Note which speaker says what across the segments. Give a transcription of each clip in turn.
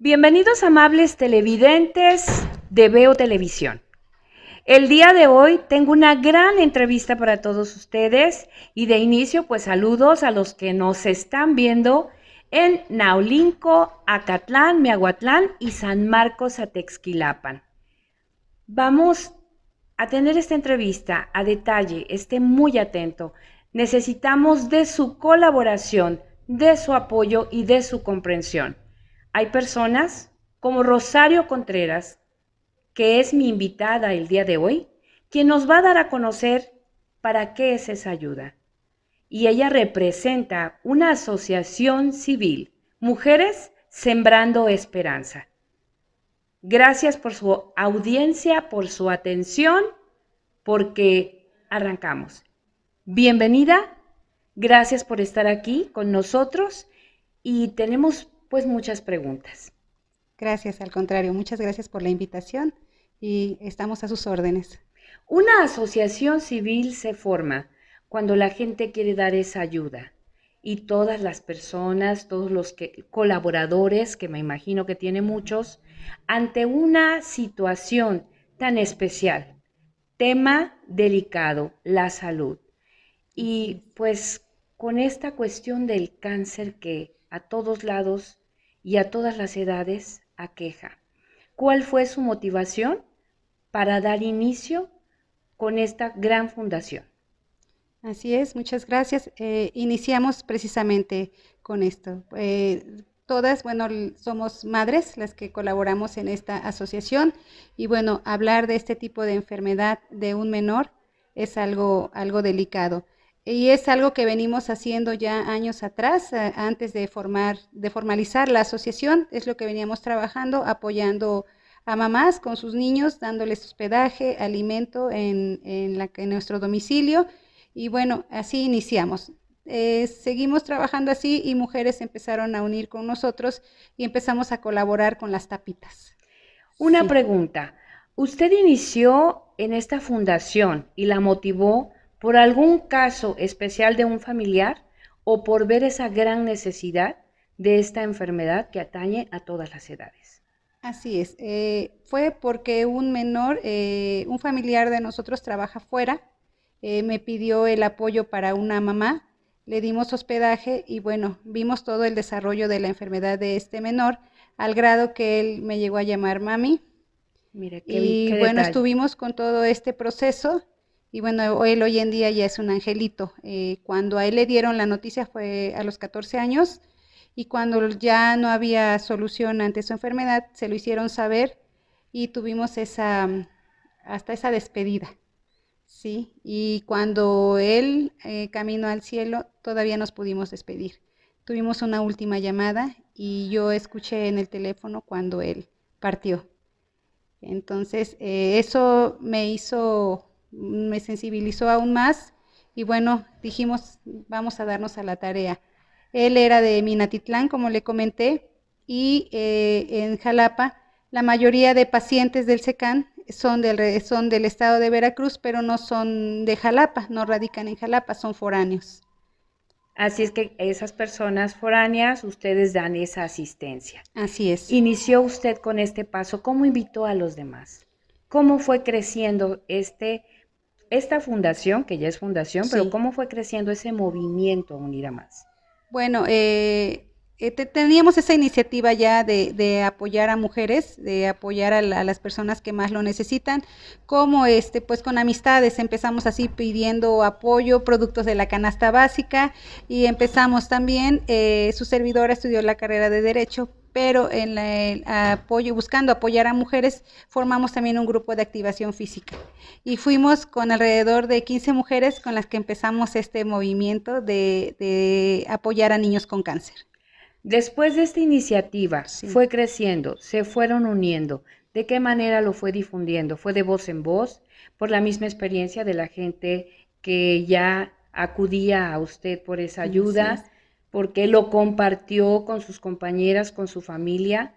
Speaker 1: Bienvenidos amables televidentes de Veo Televisión. El día de hoy tengo una gran entrevista para todos ustedes y de inicio pues saludos a los que nos están viendo en Naulinco, Acatlán, Miahuatlán y San Marcos, Atexquilapan. Vamos a tener esta entrevista a detalle, esté muy atento. Necesitamos de su colaboración, de su apoyo y de su comprensión hay personas como Rosario Contreras, que es mi invitada el día de hoy, quien nos va a dar a conocer para qué es esa ayuda. Y ella representa una asociación civil, Mujeres Sembrando Esperanza. Gracias por su audiencia, por su atención, porque arrancamos. Bienvenida, gracias por estar aquí con nosotros y
Speaker 2: tenemos pues muchas preguntas. Gracias, al contrario, muchas gracias por la invitación y estamos a sus órdenes. Una asociación civil se forma
Speaker 1: cuando la gente quiere dar esa ayuda y todas las personas, todos los colaboradores, que me imagino que tiene muchos, ante una situación tan especial, tema delicado, la salud. Y pues con esta cuestión del cáncer que a todos lados y a todas las edades aqueja. ¿Cuál fue su motivación
Speaker 2: para dar inicio con esta gran fundación? Así es, muchas gracias. Eh, iniciamos precisamente con esto. Eh, todas, bueno, somos madres las que colaboramos en esta asociación y bueno, hablar de este tipo de enfermedad de un menor es algo, algo delicado y es algo que venimos haciendo ya años atrás, eh, antes de formar, de formalizar la asociación, es lo que veníamos trabajando, apoyando a mamás con sus niños, dándoles hospedaje, alimento en, nuestro domicilio. Y bueno, así iniciamos. Eh, seguimos trabajando así y mujeres empezaron a unir con nosotros y empezamos a colaborar con las tapitas. Una pregunta.
Speaker 1: Usted inició en esta fundación y la motivó por algún caso especial de un familiar o por ver esa gran necesidad de esta enfermedad que atañe a todas las edades.
Speaker 2: Así es, eh, fue porque un menor, eh, un familiar de nosotros trabaja fuera, eh, me pidió el apoyo para una mamá, le dimos hospedaje y bueno, vimos todo el desarrollo de la enfermedad de este menor al grado que él me llegó a llamar mami. Mira, qué, y bueno, estuvimos con todo este proceso y bueno, él hoy en día ya es un angelito. Eh, cuando a él le dieron la noticia fue a los 14 años y cuando ya no había solución ante su enfermedad, se lo hicieron saber y tuvimos esa, mm, hasta esa despedida. Sí, y cuando él eh, caminó al cielo, todavía nos pudimos despedir. Tuvimos una última llamada y yo escuché en el teléfono cuando él partió. Entonces, eh, eso me hizo me sensibilizó aún más y bueno, dijimos, vamos a darnos a la tarea. Él era de Minatitlán, como le comenté, y eh, en Jalapa la mayoría de pacientes del SECAN son del, son del estado de Veracruz, pero no son de Jalapa, no radican en Jalapa, son foráneos. Así es que esas
Speaker 1: personas foráneas, ustedes dan esa asistencia. Así es. Inició usted con este paso, ¿cómo invitó a los demás? ¿Cómo fue creciendo este esta fundación, que ya es fundación, pero ¿cómo fue creciendo ese movimiento Unida Más?
Speaker 2: Bueno, eh, eh, teníamos esa iniciativa ya de, apoyar a mujeres, de apoyar a, las personas que más lo necesitan, como este, pues con amistades, empezamos así pidiendo apoyo, productos de la canasta básica y empezamos también, eh, su servidora estudió la carrera de Derecho, pero en buscando apoyar a mujeres, formamos también un grupo de activación física. Y fuimos con alrededor de 15 mujeres con las que empezamos este movimiento de, apoyar a niños con cáncer. Después de esta iniciativa, fue creciendo, se fueron uniendo. ¿De qué manera lo fue
Speaker 1: difundiendo? ¿Fue de voz en voz? ¿Por la misma experiencia de la gente que ya acudía a usted por esa ayuda? porque lo compartió con sus
Speaker 2: compañeras, con su familia.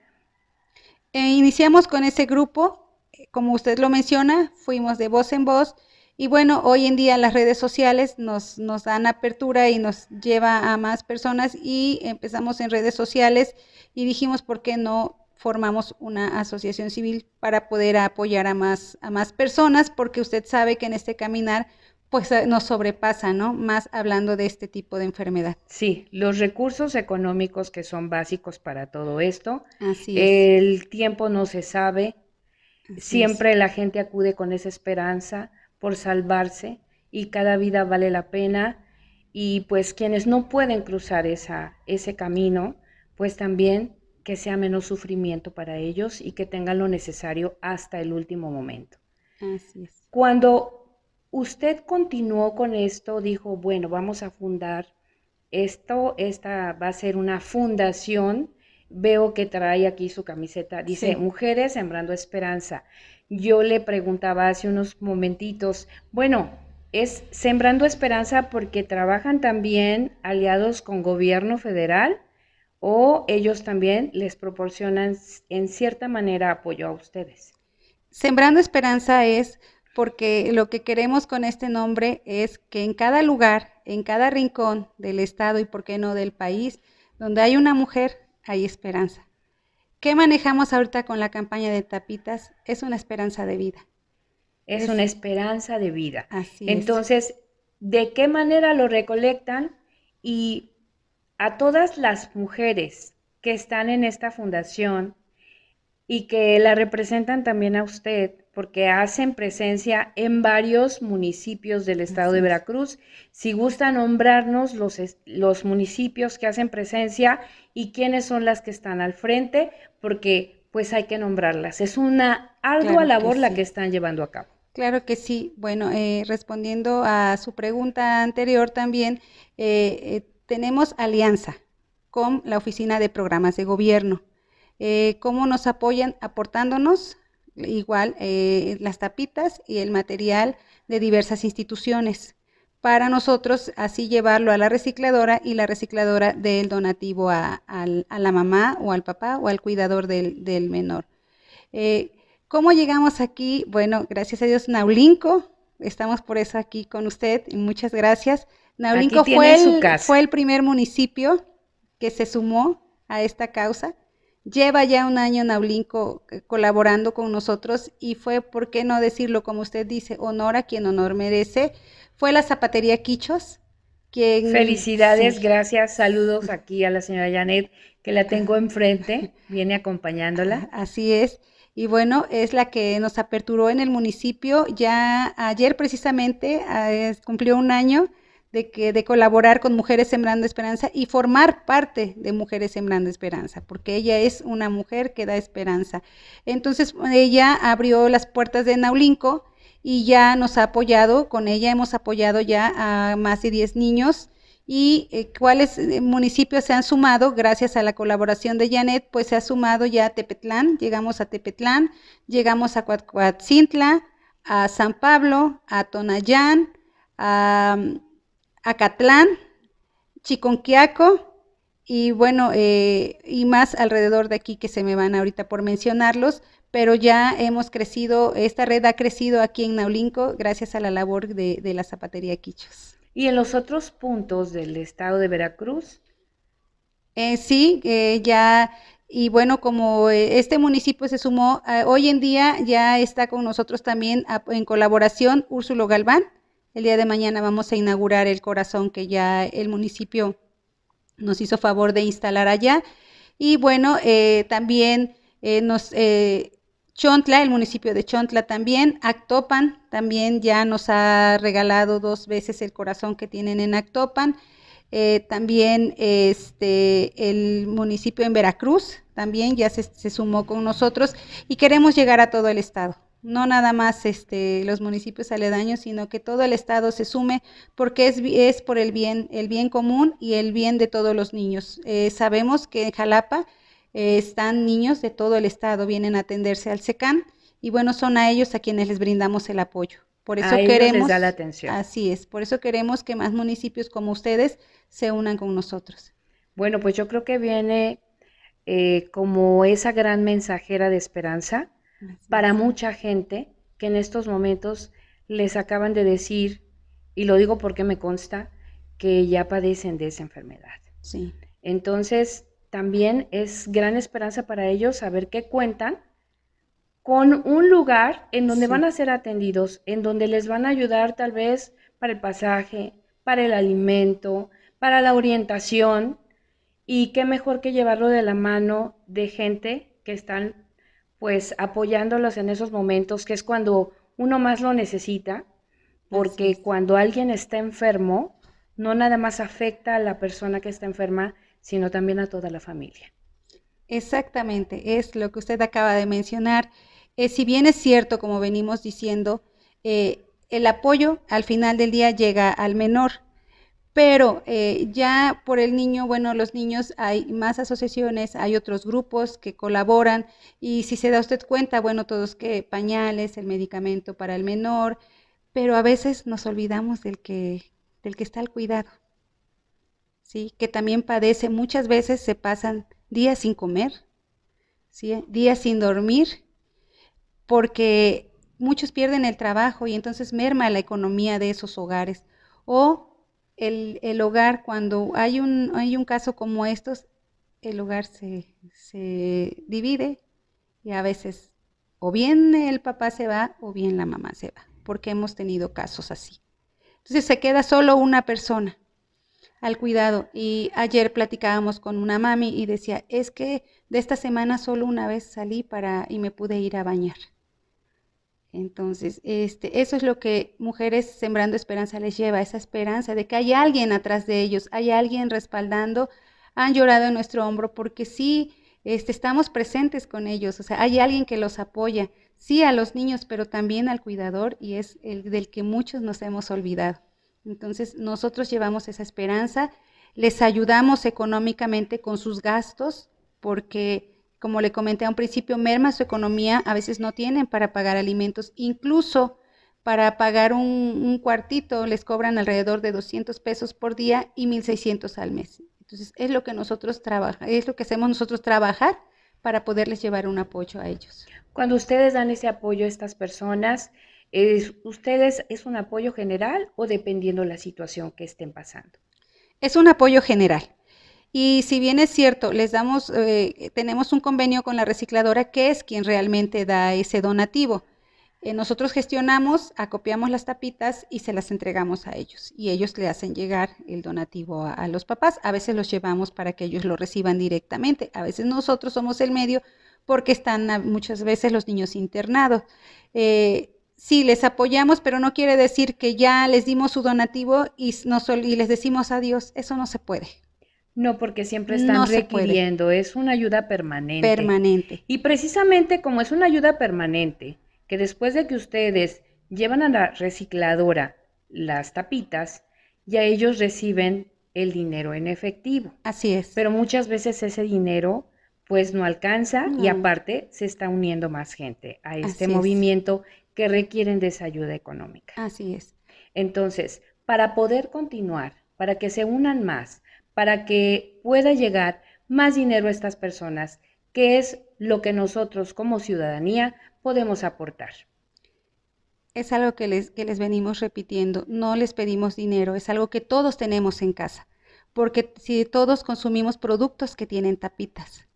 Speaker 2: E iniciamos con ese grupo, como usted lo menciona, fuimos de voz en voz y bueno, hoy en día las redes sociales nos, dan apertura y nos lleva a más personas y empezamos en redes sociales y dijimos, ¿por qué no formamos una asociación civil para poder apoyar a más, a más personas? Porque usted sabe que en este caminar pues eh, nos sobrepasa, ¿no? Más hablando de este tipo de enfermedad. Sí, los recursos económicos que son
Speaker 1: básicos para todo esto.
Speaker 2: Así es.
Speaker 1: El tiempo no se sabe. Siempre la gente acude con esa esperanza por salvarse y cada vida vale la pena. Y pues quienes no pueden cruzar esa, ese camino, pues también que sea menos sufrimiento para ellos y que tengan lo necesario hasta el último momento. Así es. Cuando Usted continuó con esto, dijo, bueno, vamos a fundar esto, esta va a ser una fundación. Veo que trae aquí su camiseta, dice Mujeres Sembrando Esperanza. Yo le preguntaba hace unos momentitos, bueno, es Sembrando Esperanza porque trabajan también aliados con gobierno federal o
Speaker 2: ellos también les proporcionan en cierta manera apoyo a ustedes. Sembrando Esperanza es porque lo que queremos con este nombre es que en cada lugar, en cada rincón del Estado y, por qué no, del país, donde hay una mujer, hay esperanza. ¿Qué manejamos ahorita con la campaña de tapitas? Es una esperanza de vida. Es, una
Speaker 1: esperanza de vida. Así Entonces, ¿de qué manera lo recolectan? Y a todas las mujeres que están en esta fundación y que la representan también a usted, porque hacen presencia en varios municipios del estado de Veracruz. Si gusta nombrarnos los, municipios que hacen presencia y quiénes son las que están al frente, porque pues hay que nombrarlas. Es una ardua labor la que están llevando a cabo.
Speaker 2: Claro que sí. Bueno, eh, respondiendo a su pregunta anterior también, eh, eh, tenemos alianza con la Oficina de Programas de Gobierno. ¿Cómo nos apoyan? Aportándonos igual eh, las tapitas y el material de diversas instituciones para nosotros así llevarlo a la recicladora y la recicladora del donativo a, la mamá o al papá o al cuidador del, menor. Eh, ¿Cómo llegamos aquí? Bueno, gracias a Dios, Naulinco, estamos por eso aquí con usted, y muchas gracias. Naulinco fue el, fue el primer municipio que se sumó a esta causa lleva ya un año Aulinco eh, colaborando con nosotros y fue, ¿por qué no decirlo? Como usted dice, honor a quien honor merece. Fue la zapatería Quichos. Quien... Felicidades,
Speaker 1: gracias, saludos aquí a la señora Janet, que la
Speaker 2: tengo enfrente, viene acompañándola. Así es. Y bueno, es la que nos aperturó en el municipio. Ya ayer precisamente ah, cumplió un año de, de colaborar con Mujeres Sembrando Esperanza y formar parte de Mujeres Sembrando Esperanza, porque ella es una mujer que da esperanza. Entonces ella abrió las puertas de Naulinco y ya nos ha apoyado, con ella hemos apoyado ya a más de 10 niños y eh, cuáles eh, municipios se han sumado gracias a la colaboración de Janet, pues se ha sumado ya a Tepetlán, llegamos a Tepetlán, llegamos a Coatzintla, a San Pablo, a Tonayán, a, Acatlán, Chiconquiaco y bueno, eh, y más alrededor de aquí que se me van ahorita por mencionarlos, pero ya hemos crecido, esta red ha crecido aquí en Naulinco gracias a la labor de, la zapatería Quichos.
Speaker 1: ¿Y en los otros puntos del estado de Veracruz?
Speaker 2: Eh, sí, eh, ya y bueno, como este municipio se sumó, hoy en día ya está con nosotros también en colaboración Úrsulo Galván, el día de mañana vamos a inaugurar el corazón que ya el municipio nos hizo favor de instalar allá. Y bueno, eh, también eh, nos... Eh, Chontla, el municipio de Chontla también, Actopan también ya nos ha regalado dos veces el corazón que tienen en Actopan, también este, el municipio en Veracruz también ya se sumó con nosotros y queremos llegar a todo el estado no nada más este, los municipios aledaños, sino que todo el Estado se sume porque es, es por el bien, el bien común y el bien de todos los niños. Eh, sabemos que en Jalapa eh, están niños de todo el Estado, vienen a atenderse al SECAN y bueno, son a ellos a quienes les brindamos el apoyo. Por eso queremos... la atención. Así es, por eso queremos que más municipios como ustedes se unan con nosotros. Bueno, pues yo creo que viene
Speaker 1: eh, como esa gran mensajera de esperanza para mucha gente que en estos momentos les acaban de decir, y lo digo porque me consta, que ya padecen de esa enfermedad. Sí. Entonces, también es gran esperanza para ellos saber que cuentan con un lugar en donde van a ser atendidos, en donde les van a ayudar tal vez para el pasaje, para el alimento, para la orientación, y qué mejor que llevarlo de la mano de gente que están pues apoyándolos en esos momentos, que es cuando uno más lo necesita, porque cuando alguien está enfermo,
Speaker 2: no nada más afecta a la persona que está enferma, sino también a toda la familia. Exactamente, es lo que usted acaba de mencionar. Eh, si bien es cierto, como venimos diciendo, eh, el apoyo al final del día llega al menor, pero eh, ya por el niño, bueno, los niños hay más asociaciones, hay otros grupos que colaboran y si se da usted cuenta, bueno, todos que pañales, el medicamento para el menor, pero a veces nos olvidamos del que, del que está al cuidado, ¿sí? Que también padece, muchas veces se pasan días sin comer, Días sin dormir, porque muchos pierden el trabajo y entonces merma la economía de esos hogares o el, hogar, cuando hay un, hay un caso como estos, el hogar se, se divide y a veces o bien el papá se va o bien la mamá se va, porque hemos tenido casos así. Entonces se queda solo una persona al cuidado. Y ayer platicábamos con una mami y decía, es que de esta semana solo una vez salí para y me pude ir a bañar. Entonces, este, eso es lo que Mujeres Sembrando Esperanza les lleva, esa esperanza de que hay alguien atrás de ellos, hay alguien respaldando, han llorado en nuestro hombro porque sí este, estamos presentes con ellos, o sea, hay alguien que los apoya, sí a los niños, pero también al cuidador y es el del que muchos nos hemos olvidado. Entonces, nosotros llevamos esa esperanza, les ayudamos económicamente con sus gastos porque como le comenté a un principio, merma su economía, a veces no tienen para pagar alimentos, incluso para pagar un, cuartito les cobran alrededor de 200 pesos por día y 1.600 al mes. Entonces es lo que nosotros trabaja, es lo que hacemos nosotros trabajar para poderles llevar un apoyo a ellos. Cuando ustedes dan ese apoyo a estas
Speaker 1: personas, ¿ustedes es un apoyo general o dependiendo la situación que estén pasando?
Speaker 2: Es un apoyo general. Y si bien es cierto, les damos, eh, tenemos un convenio con la recicladora que es quien realmente da ese donativo. Eh, nosotros gestionamos, acopiamos las tapitas y se las entregamos a ellos. Y ellos le hacen llegar el donativo a, los papás. A veces los llevamos para que ellos lo reciban directamente. A veces nosotros somos el medio porque están muchas veces los niños internados. Eh, sí, les apoyamos, pero no quiere decir que ya les dimos su donativo y, y les decimos adiós. Eso no se puede.
Speaker 1: No, porque siempre están requiriendo, es una ayuda permanente. Permanente. Y precisamente como es una ayuda permanente, que después de que ustedes llevan a la recicladora las tapitas, ya ellos reciben el dinero en efectivo. Así es. Pero muchas veces ese dinero pues no alcanza y aparte se está uniendo más gente a este movimiento que requieren de esa ayuda económica. Así es. Entonces, para poder continuar, para que se unan más, para que pueda llegar más dinero a estas
Speaker 2: personas, que es lo que nosotros como ciudadanía podemos aportar. Es algo que les, venimos repitiendo, no les pedimos dinero, es algo que todos tenemos en casa, porque si todos consumimos productos que tienen tapitas,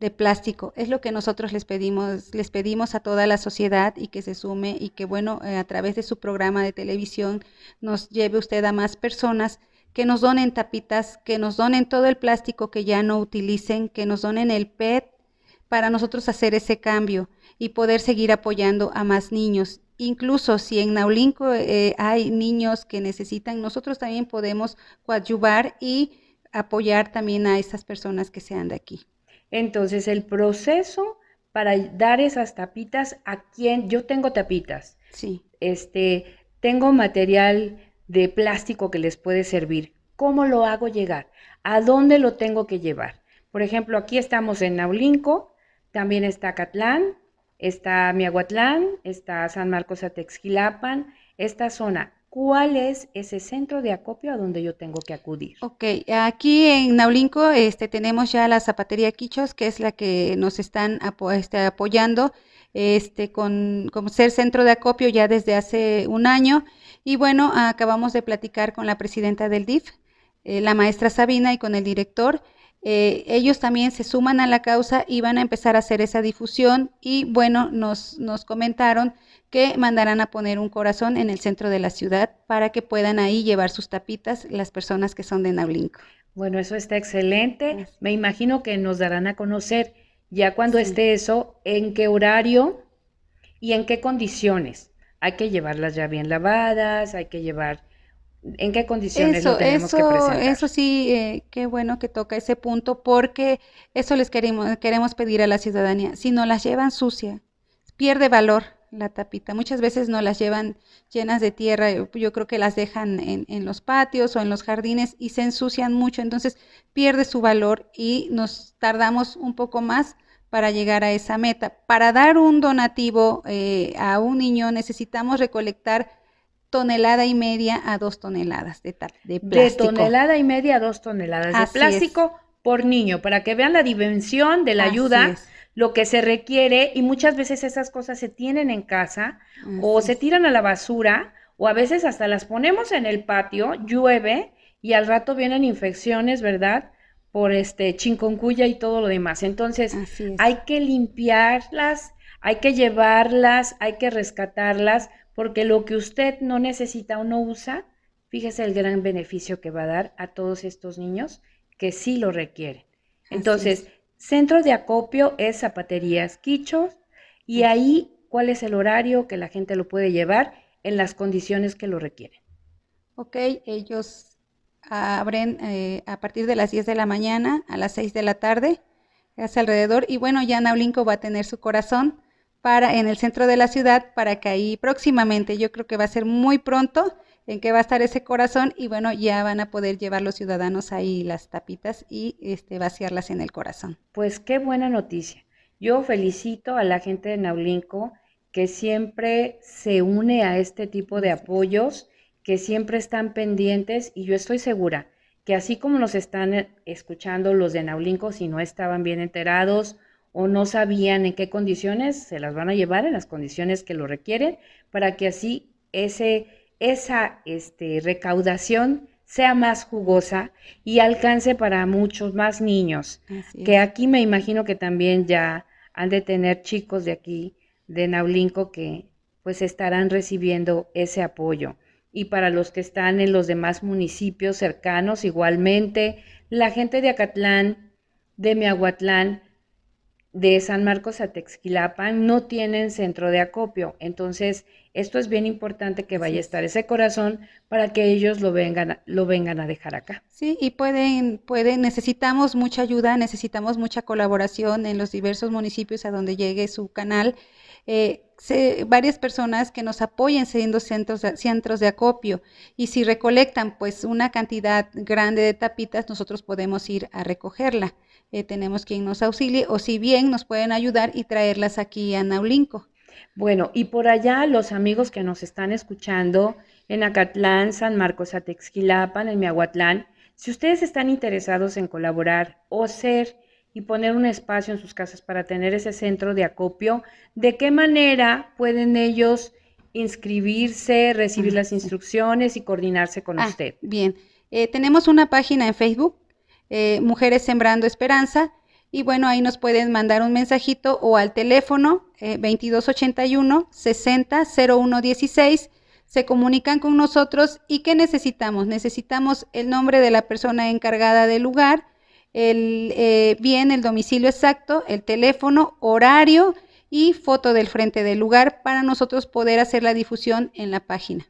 Speaker 2: de plástico. Es lo que nosotros les pedimos, les pedimos a toda la sociedad y que se sume y que bueno, eh, a través de su programa de televisión nos lleve usted a más personas que nos donen tapitas, que nos donen todo el plástico que ya no utilicen, que nos donen el PET para nosotros hacer ese cambio y poder seguir apoyando a más niños. Incluso si en Naulinco eh, hay niños que necesitan, nosotros también podemos coadyuvar y apoyar también a esas personas que sean de aquí. Entonces, el proceso para dar esas tapitas a quien yo tengo
Speaker 1: tapitas. Sí. Este, tengo material de plástico que les puede servir. ¿Cómo lo hago llegar? ¿A dónde lo tengo que llevar? Por ejemplo, aquí estamos en Naulinco, también está Catlán, está Miahuatlán, está
Speaker 2: San Marcos Atexquilapan, esta zona cuál es ese centro de acopio a donde yo tengo que acudir. Ok, aquí en Naulinco este, tenemos ya la zapatería Quichos, que es la que nos están este, apoyando este, con, ser centro de acopio ya desde hace un año. Y bueno, acabamos de platicar con la presidenta del DIF, eh, la maestra Sabina, y con el director. Eh, ellos también se suman a la causa y van a empezar a hacer esa difusión y bueno, nos, comentaron que mandarán a poner un corazón en el centro de la ciudad para que puedan ahí llevar sus tapitas las personas que son de Naulinco. Bueno, eso está excelente. Me imagino que nos darán
Speaker 1: a conocer ya cuando esté eso, en qué horario y en qué condiciones. Hay que llevarlas ya bien lavadas, hay que llevar en qué condiciones eso, lo tenemos que presentar. Eso
Speaker 2: sí, eh, qué bueno que toca ese punto, porque eso les queremos, queremos pedir a la ciudadanía. Si no las llevan sucia, pierde valor la tapita. Muchas veces no las llevan llenas de tierra, eh, yo creo que las dejan en, en, los patios o en los jardines y se ensucian mucho, entonces pierde su valor y nos tardamos un poco más para llegar a esa meta. Para dar un donativo eh, a un niño necesitamos recolectar tonelada y media a dos toneladas de, de plástico. De tonelada y media a dos toneladas de plástico
Speaker 1: por niño, para que vean la dimensión de la ayuda. lo que se requiere y muchas veces esas cosas se tienen en casa o se tiran a la basura o a veces hasta las ponemos en el patio, llueve y al rato vienen infecciones, ¿verdad? Por este chinconcuya y todo lo demás. Entonces, hay que limpiarlas, hay que llevarlas, hay que rescatarlas porque lo que usted no necesita o no usa, fíjese el gran beneficio que va a dar a todos estos niños que sí lo requieren. Entonces, centro de acopio es zapaterías quichos
Speaker 2: y ahí
Speaker 1: cuál es el horario que la gente lo puede llevar en las condiciones que lo requieren.
Speaker 2: Ok, ellos abren eh, a partir de las 10 de la mañana a las 6 de la tarde, hacia alrededor. Y bueno, ya Naulinco va a tener su corazón para, en el centro de la ciudad para que ahí próximamente, yo creo que va a ser muy pronto en que va a estar ese corazón y bueno, ya van a poder llevar los ciudadanos ahí las tapitas y este, vaciarlas en el corazón. Pues qué buena noticia. Yo felicito a la gente de Naulinco que siempre
Speaker 1: se une a este tipo de apoyos, que siempre están pendientes y yo estoy segura que así como nos están eh, escuchando los de Naulinco, si no estaban bien enterados, o no sabían en qué condiciones, se las van a llevar en las condiciones que lo requieren para que así ese, esa este, recaudación sea más jugosa y alcance para muchos más niños, que aquí me imagino que también ya han de tener chicos de aquí, de Naulinco, que pues estarán recibiendo ese apoyo. Y para los que están en los demás municipios cercanos, igualmente, la gente de Acatlán, de Miahuatlán, de San Marcos a Texquilapan no tienen centro de acopio. Entonces, esto es bien importante que vaya a estar ese corazón para que ellos lo vengan, lo vengan a dejar acá.
Speaker 2: Sí, y pueden, pueden, necesitamos mucha ayuda, necesitamos mucha colaboración en los diversos municipios a donde llegue su canal. Eh, varias personas que nos apoyen siendo centros de, centros de acopio y si recolectan pues una cantidad grande de tapitas nosotros podemos ir a recogerla. Eh, tenemos quien nos auxilie o si bien nos pueden ayudar y traerlas aquí a Naulinco. Bueno, y por allá
Speaker 1: los amigos que nos están escuchando en Acatlán, San Marcos, Atexquilapan, en Miahuatlán, si ustedes están interesados en colaborar o ser y poner un espacio en sus casas para tener ese centro de acopio, ¿de qué manera pueden ellos
Speaker 2: inscribirse, recibir ah, las instrucciones y coordinarse con ah, usted? Bien, eh, tenemos una página en Facebook, eh, Mujeres Sembrando Esperanza, y bueno, ahí nos pueden mandar un mensajito o al teléfono 2281 eh, 60 se comunican con nosotros y ¿qué necesitamos? Necesitamos el nombre de la persona encargada del lugar, el, eh, bien el domicilio exacto, el teléfono, horario y foto del frente del lugar para nosotros poder hacer la difusión en la página.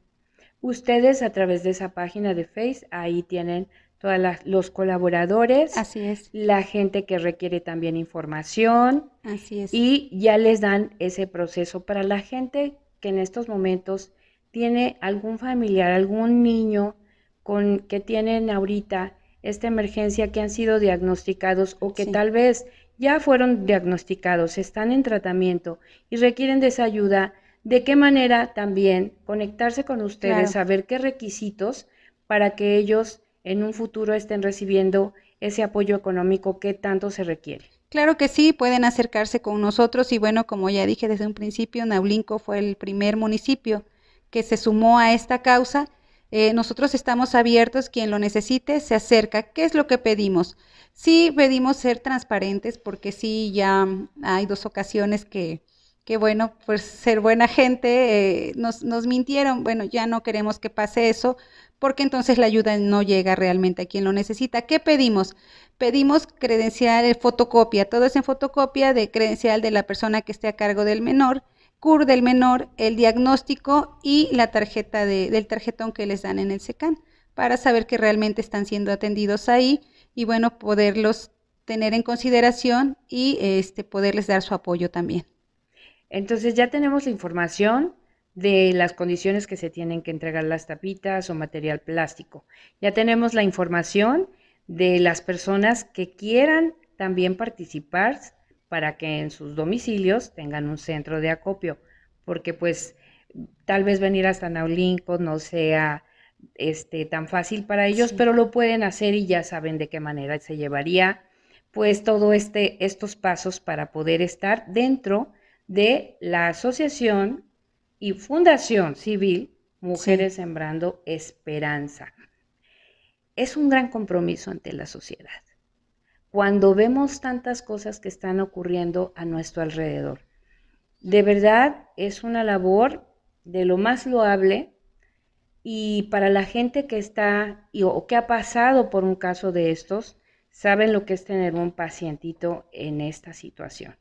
Speaker 1: Ustedes a través de esa página de Face, ahí tienen todos los colaboradores. Así es. La gente que requiere también información. Así Y ya les dan ese proceso para la gente que en estos momentos tiene algún familiar, algún niño con que tienen ahorita esta emergencia que han sido diagnosticados o que tal vez ya fueron diagnosticados, están en tratamiento y requieren de esa ayuda, de qué manera también conectarse con ustedes, saber qué requisitos para que ellos en un futuro estén recibiendo ese apoyo económico que tanto se requiere.
Speaker 2: Claro que sí, pueden acercarse con nosotros y bueno, como ya dije desde un principio, Naulinco fue el primer municipio que se sumó a esta causa. Eh, nosotros estamos abiertos, quien lo necesite se acerca. ¿Qué es lo que pedimos? Sí, pedimos ser transparentes porque sí, ya hay dos ocasiones que que bueno, pues ser buena gente, eh, nos, nos mintieron, bueno, ya no queremos que pase eso, porque entonces la ayuda no llega realmente a quien lo necesita. ¿Qué pedimos? Pedimos credencial, fotocopia, todo es en fotocopia de credencial de la persona que esté a cargo del menor, CUR del menor, el diagnóstico y la tarjeta del tarjetón que les dan en el SECAN para saber que realmente están siendo atendidos ahí y bueno, poderlos tener en consideración y este, poderles dar su apoyo también. Entonces ya tenemos la información
Speaker 1: de las condiciones que se tienen que entregar las tapitas o material plástico. Ya tenemos la información de las personas que quieran también participar para que en sus domicilios tengan un centro de acopio, porque pues tal vez venir hasta Naulinco no sea este, tan fácil para ellos, pero lo pueden hacer y ya saben de qué manera se llevaría pues todo este estos pasos para poder estar dentro de la Asociación y Fundación Civil Mujeres Sembrando Esperanza. Es un gran compromiso ante la sociedad. Cuando vemos tantas cosas que están ocurriendo a nuestro alrededor, de verdad es una labor de lo más loable y para la gente que está o que ha pasado por un caso de estos, saben lo que es tener un pacientito en esta situación.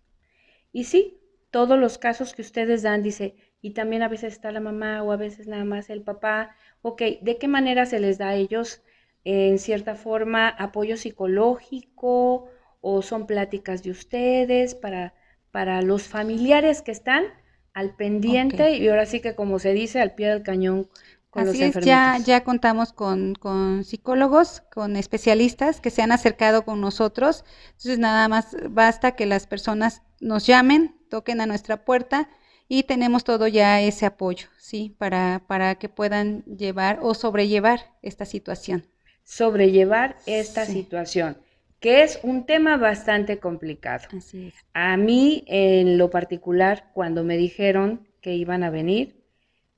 Speaker 1: Y sí, todos los casos que ustedes dan, dice, y también a veces está la mamá o a veces nada más el papá, ok, ¿de qué manera se les da a ellos eh, en cierta forma apoyo psicológico o son pláticas de ustedes para, para los familiares que están al pendiente y ahora
Speaker 2: sí que como se dice, al pie del cañón? Con los ya, ya contamos con, con, psicólogos, con especialistas que se han acercado con nosotros. Entonces, nada más basta que las personas nos llamen, toquen a nuestra puerta y tenemos todo ya ese apoyo, ¿sí? Para, para que puedan llevar o sobrellevar esta situación. Sobrellevar esta situación, que es un tema bastante complicado.
Speaker 1: Así A mí, en lo particular, cuando me dijeron que iban a venir,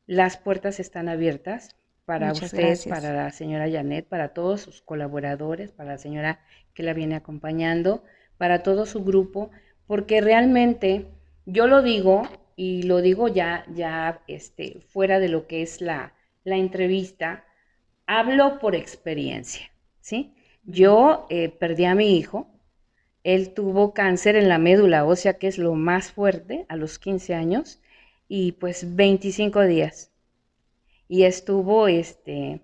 Speaker 1: las puertas están abiertas para ustedes, para la señora Janet, para todos sus colaboradores, para la señora que la viene acompañando, para todo su grupo, porque realmente yo lo digo y lo digo ya, ya este, fuera de lo que es la, entrevista, hablo por experiencia, ¿sí? Yo eh, perdí a mi hijo, él tuvo cáncer en la médula ósea, que es lo más fuerte, a los 15 años, y pues 25 días. Y estuvo, este,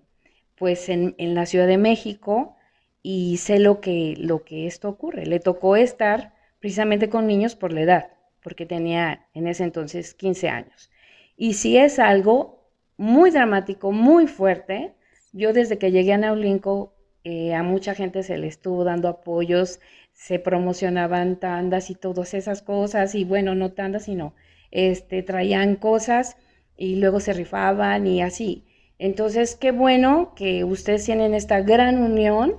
Speaker 1: pues en, en la Ciudad de México y sé lo que, lo que esto ocurre. Le tocó estar precisamente con niños por la edad porque tenía en ese entonces 15 años. Y si es algo muy dramático, muy fuerte, yo desde que llegué a Naulinco, eh, a mucha gente se le estuvo dando apoyos, se promocionaban tandas y todas esas cosas, y bueno, no tandas, sino este, traían cosas y luego se rifaban y así. Entonces, qué bueno que ustedes tienen esta gran unión,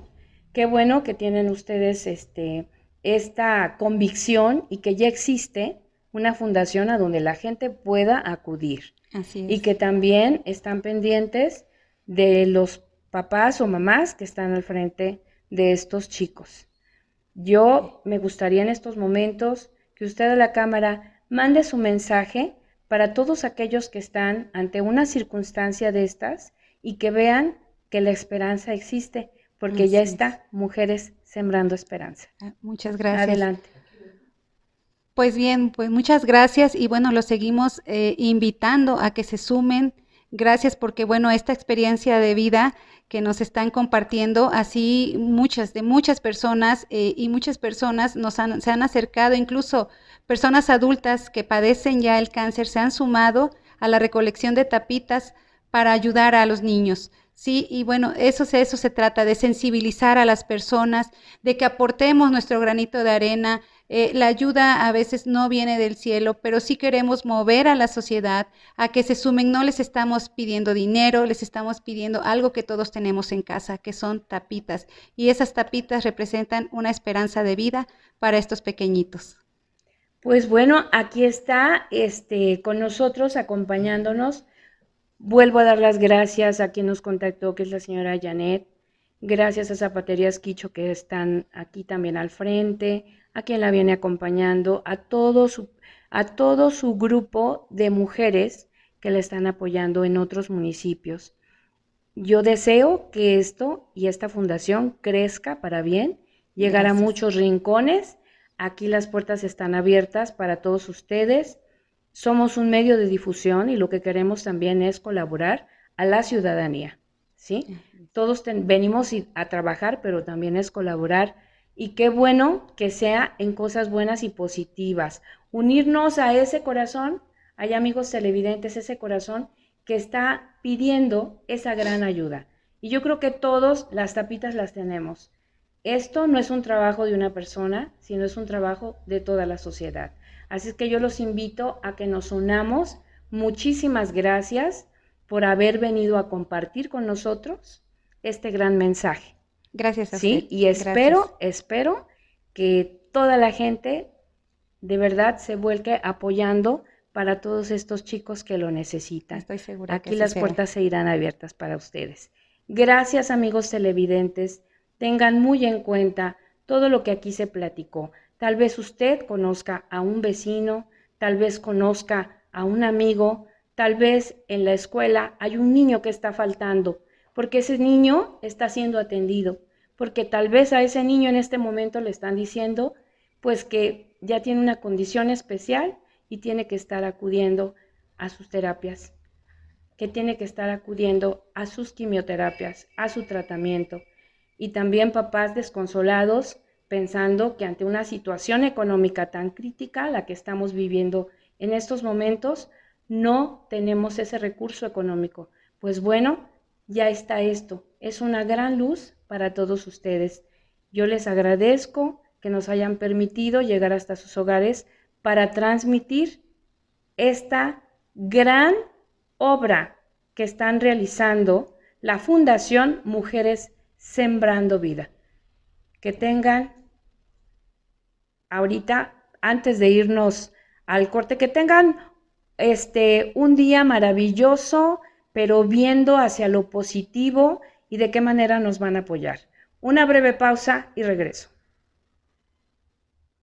Speaker 1: qué bueno que tienen ustedes este, esta convicción y que ya existe una fundación a donde la gente pueda acudir. Y que también están pendientes de los papás o mamás que están al frente de estos chicos. Yo me gustaría en estos momentos que usted a la cámara mande su mensaje para todos aquellos que están ante una circunstancia de estas y que vean que la esperanza existe,
Speaker 2: porque ya está,
Speaker 1: mujeres Sembrando Esperanza. Ah,
Speaker 2: muchas gracias. Adelante. Pues bien, pues muchas gracias y bueno, los seguimos eh, invitando a que se sumen. Gracias porque bueno, esta experiencia de vida que nos están compartiendo, así muchas de muchas personas eh, y muchas personas nos han, se han acercado, incluso personas adultas que padecen ya el cáncer se han sumado a la recolección de tapitas para ayudar a los niños. ¿sí? Y bueno, eso, eso se trata, de sensibilizar a las personas, de que aportemos nuestro granito de arena. Eh, la ayuda a veces no viene del cielo, pero sí queremos mover a la sociedad a que se sumen. No les estamos pidiendo dinero, les estamos pidiendo algo que todos tenemos en casa, que son tapitas. Y esas tapitas representan una esperanza de vida para estos pequeñitos. Pues bueno, aquí está este, con nosotros, acompañándonos
Speaker 1: Vuelvo a dar las gracias a quien nos contactó, que es la señora Janet. Gracias a Zapaterías Quicho, que están aquí también al frente, a quien la viene acompañando, a todo su, a todo su grupo de mujeres que la están apoyando en otros municipios. Yo deseo que esto y esta fundación crezca para bien, llegar a muchos rincones. Aquí las puertas están abiertas para todos ustedes. Somos un medio de difusión y lo que queremos también es colaborar a la ciudadanía, ¿sí? Todos venimos a trabajar, pero también es colaborar y qué bueno que sea en cosas buenas y positivas. Unirnos a ese corazón, hay amigos televidentes, ese corazón que está pidiendo esa gran ayuda. Y yo creo que todos las tapitas las tenemos. Esto no es un trabajo de una persona, sino es un trabajo de toda la sociedad. Así es que yo los invito a que nos unamos. Muchísimas gracias por haber venido a compartir con nosotros este gran mensaje. Gracias a usted. Sí, y espero, espero que toda la gente de verdad se vuelque apoyando para todos estos chicos que lo necesitan. Estoy segura. Aquí las puertas se irán abiertas para ustedes. Gracias amigos televidentes. Tengan muy en cuenta todo lo que aquí se platicó. Tal vez usted conozca a un vecino, tal vez conozca a un amigo, tal vez en la escuela hay un niño que está faltando, porque ese niño está siendo atendido, porque tal vez a ese niño en este momento le están diciendo pues que ya tiene una condición especial y tiene que estar acudiendo a sus terapias, que tiene que estar acudiendo a sus quimioterapias, a su tratamiento. Y también papás desconsolados pensando que ante una situación económica tan crítica, la que estamos viviendo en estos momentos, no tenemos ese recurso económico. Pues bueno, ya está esto. Es una gran luz para todos ustedes. Yo les agradezco que nos hayan permitido llegar hasta sus hogares para transmitir esta gran obra que están realizando la Fundación Mujeres Sembrando Vida que tengan ahorita, antes de irnos al corte, que tengan este un día maravilloso, pero viendo hacia lo positivo y de qué manera nos van a apoyar. Una breve pausa y regreso.